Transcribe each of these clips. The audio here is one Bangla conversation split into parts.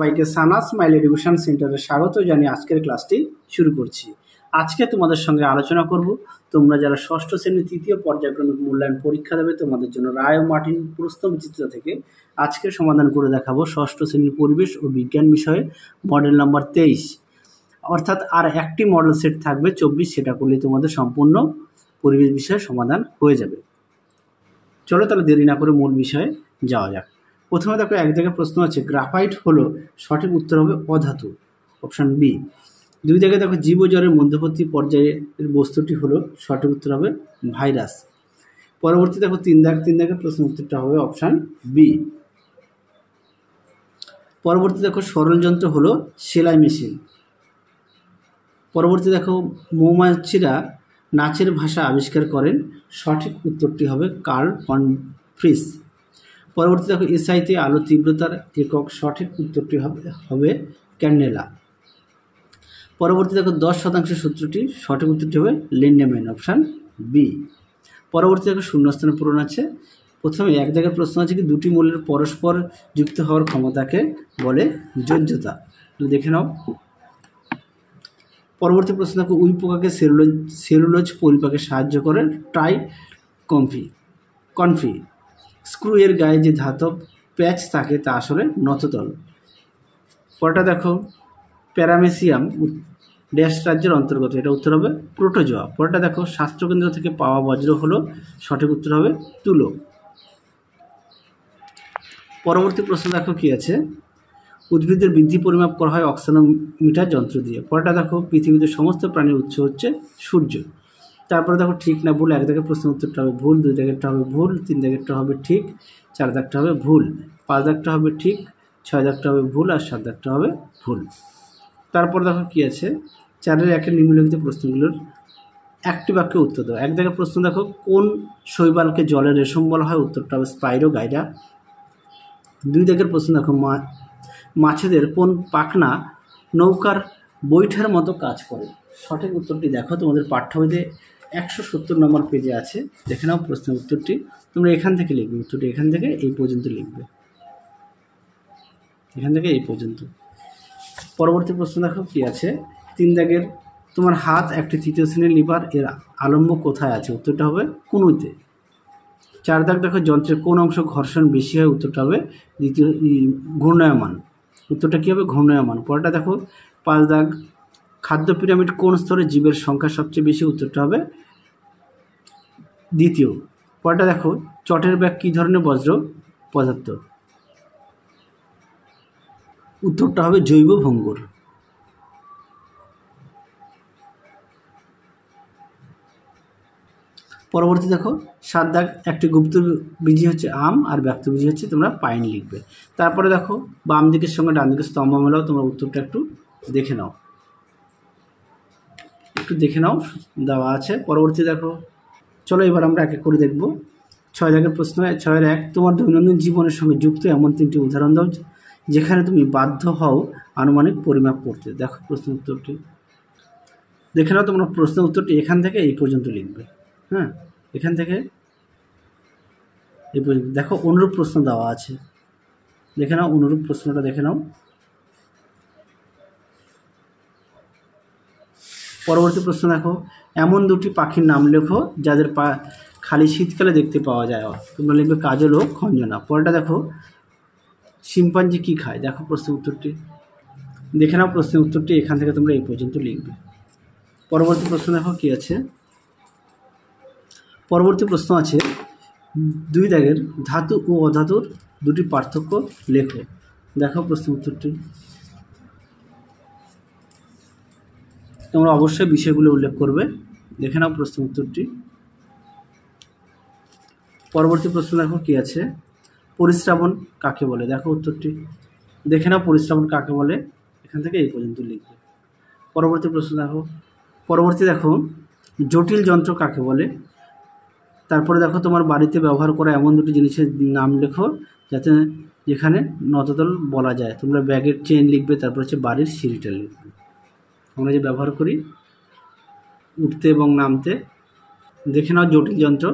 সবাইকে সানা স্মাইল এডুকেশন সেন্টারে স্বাগত জানিয়ে আজকের ক্লাসটি শুরু করছি আজকে তোমাদের সঙ্গে আলোচনা করব তোমরা যারা ষষ্ঠ শ্রেণীর তৃতীয় পর্যায়ক্রমিক মূল্যায়ন পরীক্ষা দেবে তোমাদের জন্য রায় মার্টিন প্রশ্ন বিচিত্র থেকে আজকে সমাধান করে দেখাবো ষষ্ঠ শ্রেণীর পরিবেশ ও বিজ্ঞান বিষয়ে মডেল নম্বর তেইশ অর্থাৎ আর একটি মডেল সেট থাকবে চব্বিশ সেটা করলে তোমাদের সম্পূর্ণ পরিবেশ বিষয়ে সমাধান হয়ে যাবে চলো তাহলে দেরি না করে মূল বিষয়ে যাওয়া যাক প্রথমে দেখো এক জায়গায় প্রশ্ন আছে গ্রাফাইট হলো সঠিক উত্তর হবে অধাতু অপশান বি দুই জায়গায় দেখো জীবজ্বরের মধ্যবর্তী পর্যায়ের বস্তুটি হলো সঠিক উত্তর হবে ভাইরাস পরবর্তী দেখো তিন দাগ তিন দাগের প্রশ্ন উত্তরটা হবে অপশান বি পরবর্তী দেখো সরলযন্ত্র হলো সেলাই মেশিন পরবর্তী দেখো মৌমাছিরা নাচের ভাষা আবিষ্কার করেন সঠিক উত্তরটি হবে কার্ল ফন ফ্রিস পরবর্তী দেখো এসআইতে আলো তীব্রতার একক সঠিক উত্তরটি হবে ক্যান্ডেলা পরবর্তী দেখো দশ শতাংশ সূত্রটি সঠিক উত্তরটি হবে লিন্ডেমেন অপশান বি পরবর্তী দেখো শূন্যস্থানে পূরণ আছে প্রথমে এক জায়গায় প্রশ্ন আছে কি দুটি মূল্যের পরস্পর যুক্ত হওয়ার ক্ষমতাকে বলে যোজ্যতা দেখে নাও পরবর্তী প্রশ্ন দেখো উই পোকাকে সেলুলোজ সেলুলোজ পরিপাকে সাহায্য করে ট্রাই কমফি কনফি স্ক্রুয়ের গায়ে যে ধাতব প্যাচ থাকে তা আসলে নততল পরটা দেখো প্যারামেসিয়াম ড্যাশ রাজ্যের অন্তর্গত এটা উত্তর হবে প্রোটোজোয়া পরটা দেখো স্বাস্থ্যকেন্দ্র থেকে পাওয়া বজ্র হলো সঠিক উত্তর হবে তুলো পরবর্তী প্রশ্ন দেখো কী আছে উদ্ভিদের বৃদ্ধি পরিমাপ করা হয় মিটার যন্ত্র দিয়ে পরটা দেখো পৃথিবীতে সমস্ত প্রাণীর উৎস হচ্ছে সূর্য তারপরে দেখো ঠিক না ভুল এক দাগের প্রশ্ন উত্তরটা হবে ভুল দুই দাগেরটা হবে ভুল তিন দাগেরটা হবে ঠিক চার দাগটা হবে ভুল পাঁচ দাগটা হবে ঠিক ছয় দাগটা হবে ভুল আর সাত দাগটা হবে ভুল তারপর দেখো কী আছে চারের একের নিম্নলিখিত প্রশ্নগুলোর একটি বাক্যে উত্তর দেওয়া এক দাগের প্রশ্ন দেখো কোন শৈবালকে জলের রেশম বলা হয় উত্তরটা হবে স্পাইরো গাইডা দুই দাগের প্রশ্ন দেখো মাছেদের কোন পাখনা নৌকার বৈঠার মতো কাজ করে সঠিক উত্তরটি দেখো তোমাদের পাঠ্য বইতে একশো সত্তর নম্বর পেজে আছে যেখানেও প্রশ্নের উত্তরটি তোমরা এখান থেকে লিখবে উত্তরটি এখান থেকে এই পর্যন্ত লিখবে এখান থেকে এই পর্যন্ত পরবর্তী প্রশ্ন দেখো কী আছে তিন দাগের তোমার হাত একটি তৃতীয় শ্রেণীর লিভার এর আলম্ব কোথায় আছে উত্তরটা হবে কুনুইতে চার দাগ দেখো যন্ত্রের কোন অংশ ঘর্ষণ বেশি হয় উত্তরটা হবে দ্বিতীয় ঘূর্ণায়মান উত্তরটা কী হবে ঘূর্ণায়মান পরেরটা দেখো পাঁচ দাগ খাদ্য পিরামিড কোন স্তরে জীবের সংখ্যা সবচেয়ে বেশি উত্তরটা হবে দ্বিতীয় পরটা দেখো চটের ব্যাগ কী ধরনের বজ্র পদার্থ উত্তরটা হবে জৈব ভঙ্গুর পরবর্তী দেখো সাত দাগ একটি গুপ্ত বীজি হচ্ছে আম আর ব্যক্ত বীজি হচ্ছে তোমরা পাইন লিখবে তারপরে দেখো বাম দিকের সঙ্গে ডান দিকের স্তম্ভ মেলাও তোমরা উত্তরটা একটু দেখে নাও একটু দেখে নাও দেওয়া আছে পরবর্তী দেখো চলো এবার আমরা এক এক করে দেখব ছয় লাখের প্রশ্ন ছয়ের এক তোমার দৈনন্দিন জীবনের সঙ্গে যুক্ত এমন তিনটি উদাহরণ দাও যেখানে তুমি বাধ্য হও আনুমানিক পরিমাপ করতে দেখো প্রশ্ন উত্তরটি দেখে নাও তোমার প্রশ্ন উত্তরটি এখান থেকে এই পর্যন্ত লিখবে হ্যাঁ এখান থেকে এই পর্যন্ত দেখো অনুরূপ প্রশ্ন দেওয়া আছে দেখে নাও অনুরূপ প্রশ্নটা দেখে নাও পরবর্তী প্রশ্ন দেখো এমন দুটি পাখির নাম লেখো যাদের পা খালি শীতকালে দেখতে পাওয়া যায় তোমরা লিখবে কাজল ও খঞ্জনা পরেটা দেখো শিম্পাঞ্জি কী খায় দেখো প্রশ্নের উত্তরটি দেখে নাও প্রশ্নের উত্তরটি এখান থেকে তোমরা এই পর্যন্ত লিখবে পরবর্তী প্রশ্ন দেখো কী আছে পরবর্তী প্রশ্ন আছে দুই দাগের ধাতু ও অধাতুর দুটি পার্থক্য লেখো দেখো প্রশ্ন উত্তরটি তোমরা অবশ্যই বিষয়গুলো উল্লেখ করবে দেখে নাও প্রশ্ন উত্তরটি পরবর্তী প্রশ্ন দেখো কী আছে পরিশ্রাবণ কাকে বলে দেখো উত্তরটি দেখে নাও পরিশ্রাবণ কাকে বলে এখান থেকে এই পর্যন্ত লিখবে পরবর্তী প্রশ্ন দেখো পরবর্তী দেখো জটিল যন্ত্র কাকে বলে তারপরে দেখো তোমার বাড়িতে ব্যবহার করা এমন দুটি জিনিসের নাম লেখো যাতে যেখানে নতদল বলা যায় তোমরা ব্যাগের চেন লিখবে তারপর হচ্ছে বাড়ির সিঁড়িটা লিখবে আমরা যে ব্যবহার করি উঠতে এবং নামতে দেখে নাও জটিল যন্ত্র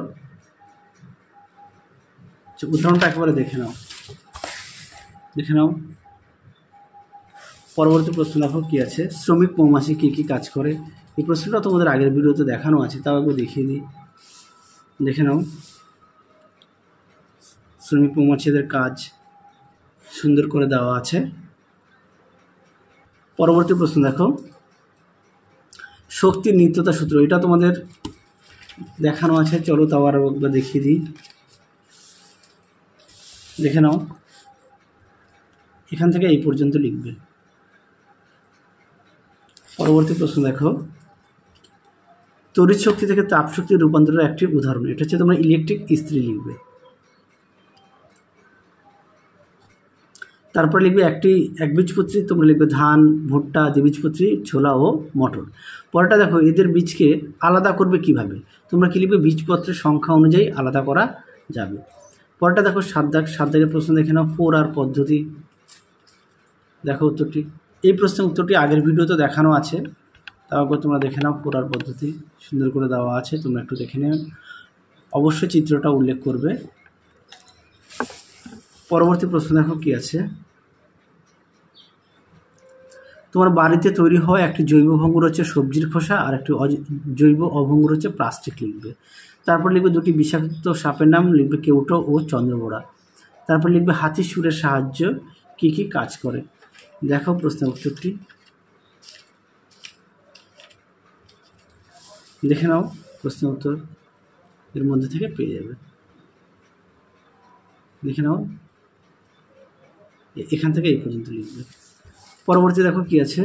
উদাহরণটা একেবারে দেখে নাও দেখে নাও পরবর্তী প্রশ্ন দেখো কী আছে শ্রমিক মৌমাছি কী কী কাজ করে এই প্রশ্নটা তোমাদের আগের ভিডিওতে দেখানো আছে তাও একবার দেখিয়ে দিই দেখে নাও শ্রমিক মৌমাছিদের কাজ সুন্দর করে দেওয়া আছে পরবর্তী প্রশ্ন দেখো শক্তির নিত্যতা সূত্র এটা তোমাদের দেখানো আছে চলো তাও আরও একবার দেখিয়ে দিই দেখে নাও এখান থেকে এই পর্যন্ত লিখবে পরবর্তী প্রশ্ন দেখো তড়িৎ শক্তি থেকে তাপ শক্তি রূপান্তরের একটি উদাহরণ এটা হচ্ছে তোমরা ইলেকট্রিক ইস্ত্রি লিখবে তারপরে লিখবে একটি একবীজপত্রী তোমরা লিখবে ধান ভুট্টা দ্বিবীজপত্রী ছোলা ও মটর পরেটা দেখো এদের বীজকে আলাদা করবে কিভাবে তোমরা কি লিখবে বীজপত্রের সংখ্যা অনুযায়ী আলাদা করা যাবে পরটা দেখো সাত দাগ সাত দাগের প্রশ্ন দেখে নাও ফোর আর পদ্ধতি দেখো উত্তরটি এই প্রশ্নের উত্তরটি আগের ভিডিওতে দেখানো আছে তারপর তোমরা দেখে নাও ফোর আর পদ্ধতি সুন্দর করে দেওয়া আছে তোমরা একটু দেখে নেবে অবশ্যই চিত্রটা উল্লেখ করবে পরবর্তী প্রশ্ন দেখো কী আছে তোমার বাড়িতে তৈরি হওয়া একটি জৈব ভঙ্গুর হচ্ছে সবজির খোসা আর একটি জৈব অভঙ্গুর হচ্ছে প্লাস্টিক লিখবে তারপর লিখবে দুটি বিষাক্ত সাপের নাম লিখবে কেউটো ও চন্দ্রবোড়া তারপর লিখবে হাতি সুরের সাহায্য কী কী কাজ করে দেখো প্রশ্ন উত্তরটি দেখে নাও প্রশ্ন উত্তর এর মধ্যে থেকে পেয়ে যাবে দেখে নাও এখান থেকে এই পর্যন্ত লিখবে পরবর্তী দেখো কি আছে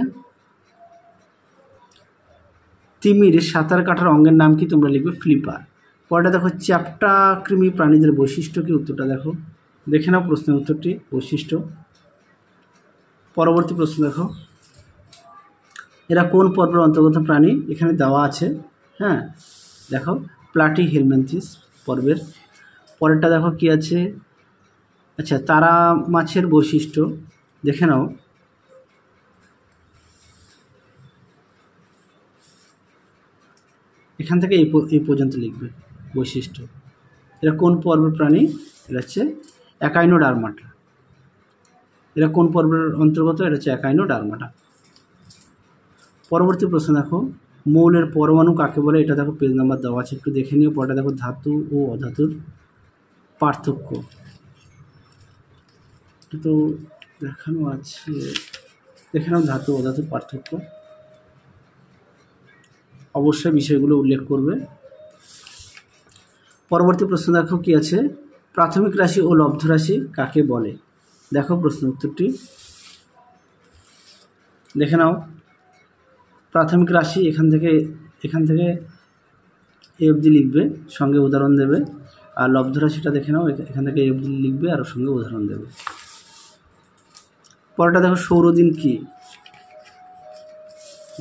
তিমির সাঁতার কাটার অঙ্গের নাম কি তোমরা লিখবে ফ্লিপার পরটা দেখো চ্যাপটা কৃমি প্রাণীদের বৈশিষ্ট্য কি উত্তরটা দেখো দেখে নাও প্রশ্নের উত্তরটি বৈশিষ্ট্য পরবর্তী প্রশ্ন দেখো এরা কোন পর্বের অন্তর্গত প্রাণী এখানে দেওয়া আছে হ্যাঁ দেখো প্লাটি হেলমেন্থিস পর্বের পরেরটা দেখো কি আছে আচ্ছা তারা মাছের বৈশিষ্ট্য দেখে নাও এখান থেকে এই এই পর্যন্ত লিখবে বৈশিষ্ট্য এরা কোন পর্বের প্রাণী এটা হচ্ছে একাইনো ডারমাটা এরা কোন পর্বের অন্তর্গত এটা হচ্ছে একাইনো ডারমাটা পরবর্তী প্রশ্ন দেখো মৌলের পরমাণু কাকে বলে এটা দেখো পেজ নাম্বার দেওয়া আছে একটু দেখে নিও পরটা দেখো ধাতু ও অধাতুর পার্থক্য তো দেখানো আছে এখানেও ধাতু অধাতুর পার্থক্য অবশ্যই বিষয়গুলো উল্লেখ করবে পরবর্তী প্রশ্ন দেখো কি আছে প্রাথমিক রাশি ও লব্ধ রাশি কাকে বলে দেখো প্রশ্ন উত্তরটি দেখে নাও প্রাথমিক রাশি এখান থেকে এখান থেকে এ অবধি লিখবে সঙ্গে উদাহরণ দেবে আর লব্ধ রাশিটা দেখে নাও এখান থেকে এ অবধি লিখবে আর সঙ্গে উদাহরণ দেবে পরেরটা দেখো সৌরদিন কি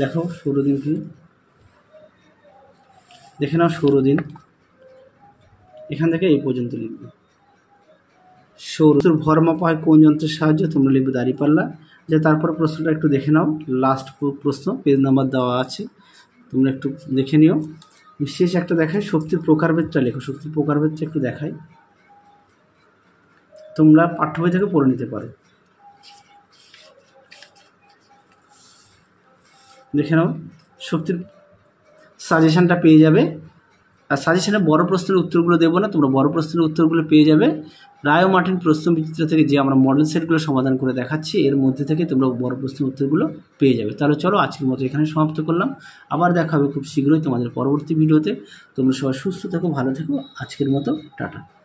দেখো সৌরদিন কি দেখে নাও সৌরদিন এখান থেকে এই পর্যন্ত লিখবে সৌর ভর হয় কোন যন্ত্রের সাহায্যে তোমরা লিখবে দাঁড়িপাল্লা যে আচ্ছা, তারপর প্রশ্নটা একটু দেখে নাও লাস্ট প্রশ্ন পেজ নাম্বার দেওয়া আছে তোমরা একটু দেখে নিও শেষ একটা দেখায় শক্তির প্রকারভেদটা লেখো শক্তির প্রকারভেদটা একটু দেখাই তোমরা পাঠ্য বই থেকে পড়ে নিতে পারো দেখে নাও শক্তির সাজেশানটা পেয়ে যাবে আর সাজেশানে বড় প্রশ্নের উত্তরগুলো দেবো না তোমরা বড় প্রশ্নের উত্তরগুলো পেয়ে যাবে রায় মার্টিন প্রশ্ন বিচিত্র থেকে যে আমরা মডেল সেটগুলো সমাধান করে দেখাচ্ছি এর মধ্যে থেকে তোমরা বড় প্রশ্নের উত্তরগুলো পেয়ে যাবে তাহলে চলো আজকের মতো এখানে সমাপ্ত করলাম আবার দেখা হবে খুব শীঘ্রই তোমাদের পরবর্তী ভিডিওতে তোমরা সবাই সুস্থ থাকো ভালো থেকো আজকের মতো টাটা